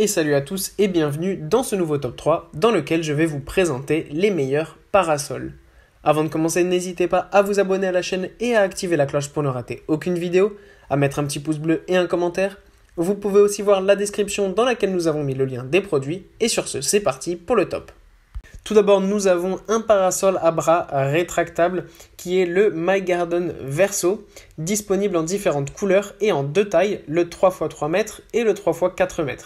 Et salut à tous et bienvenue dans ce nouveau top 3 dans lequel je vais vous présenter les meilleurs parasols. Avant de commencer, n'hésitez pas à vous abonner à la chaîne et à activer la cloche pour ne rater aucune vidéo, à mettre un petit pouce bleu et un commentaire. Vous pouvez aussi voir la description dans laquelle nous avons mis le lien des produits. Et sur ce, c'est parti pour le top. Tout d'abord, nous avons un parasol à bras rétractable qui est le My Garden Verso, disponible en différentes couleurs et en deux tailles, le 3x3 mètres et le 3x4 m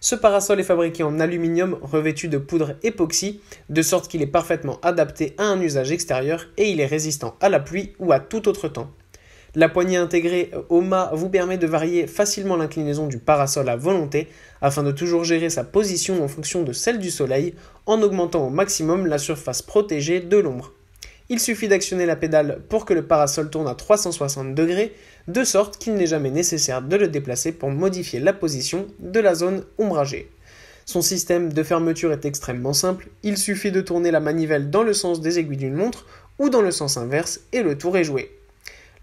ce parasol est fabriqué en aluminium revêtu de poudre époxy, de sorte qu'il est parfaitement adapté à un usage extérieur et il est résistant à la pluie ou à tout autre temps. La poignée intégrée au mât vous permet de varier facilement l'inclinaison du parasol à volonté afin de toujours gérer sa position en fonction de celle du soleil en augmentant au maximum la surface protégée de l'ombre. Il suffit d'actionner la pédale pour que le parasol tourne à 360 degrés, de sorte qu'il n'est jamais nécessaire de le déplacer pour modifier la position de la zone ombragée. Son système de fermeture est extrêmement simple, il suffit de tourner la manivelle dans le sens des aiguilles d'une montre ou dans le sens inverse et le tour est joué.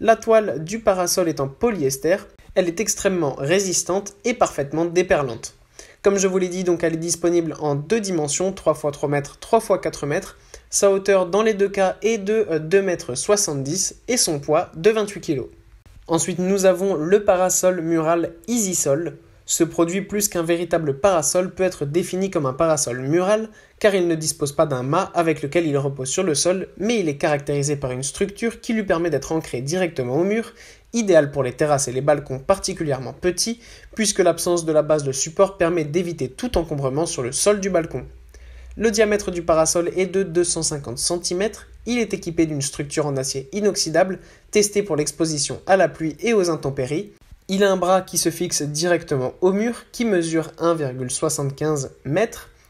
La toile du parasol est en polyester, elle est extrêmement résistante et parfaitement déperlante. Comme je vous l'ai dit, donc elle est disponible en deux dimensions, 3 x 3 mètres, 3 x 4 mètres, sa hauteur dans les deux cas est de 2,70 euh, m et son poids de 28 kg. Ensuite, nous avons le parasol mural EasySol. Ce produit, plus qu'un véritable parasol, peut être défini comme un parasol mural car il ne dispose pas d'un mât avec lequel il repose sur le sol, mais il est caractérisé par une structure qui lui permet d'être ancré directement au mur, idéal pour les terrasses et les balcons particulièrement petits, puisque l'absence de la base de support permet d'éviter tout encombrement sur le sol du balcon. Le diamètre du parasol est de 250 cm. Il est équipé d'une structure en acier inoxydable, testée pour l'exposition à la pluie et aux intempéries. Il a un bras qui se fixe directement au mur, qui mesure 1,75 m.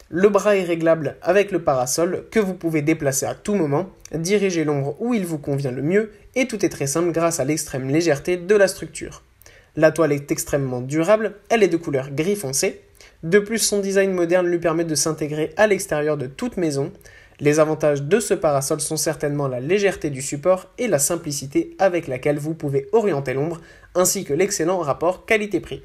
Le bras est réglable avec le parasol que vous pouvez déplacer à tout moment, diriger l'ombre où il vous convient le mieux, et tout est très simple grâce à l'extrême légèreté de la structure. La toile est extrêmement durable, elle est de couleur gris foncé, de plus, son design moderne lui permet de s'intégrer à l'extérieur de toute maison. Les avantages de ce parasol sont certainement la légèreté du support et la simplicité avec laquelle vous pouvez orienter l'ombre, ainsi que l'excellent rapport qualité-prix.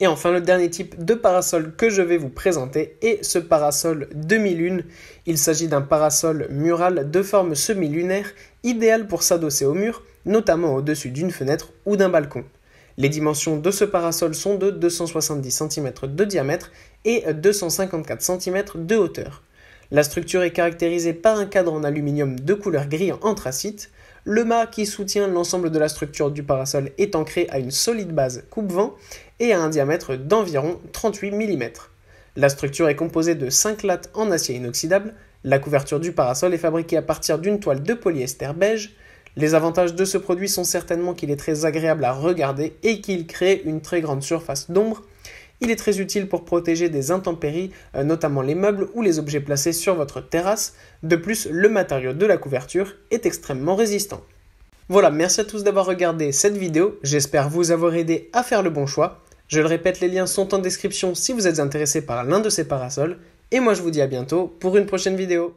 Et enfin, le dernier type de parasol que je vais vous présenter est ce parasol demi-lune. Il s'agit d'un parasol mural de forme semi-lunaire, idéal pour s'adosser au mur, notamment au-dessus d'une fenêtre ou d'un balcon. Les dimensions de ce parasol sont de 270 cm de diamètre et 254 cm de hauteur. La structure est caractérisée par un cadre en aluminium de couleur gris anthracite. Le mât qui soutient l'ensemble de la structure du parasol est ancré à une solide base coupe-vent et à un diamètre d'environ 38 mm. La structure est composée de 5 lattes en acier inoxydable. La couverture du parasol est fabriquée à partir d'une toile de polyester beige les avantages de ce produit sont certainement qu'il est très agréable à regarder et qu'il crée une très grande surface d'ombre. Il est très utile pour protéger des intempéries, euh, notamment les meubles ou les objets placés sur votre terrasse. De plus, le matériau de la couverture est extrêmement résistant. Voilà, merci à tous d'avoir regardé cette vidéo, j'espère vous avoir aidé à faire le bon choix. Je le répète, les liens sont en description si vous êtes intéressé par l'un de ces parasols, et moi je vous dis à bientôt pour une prochaine vidéo.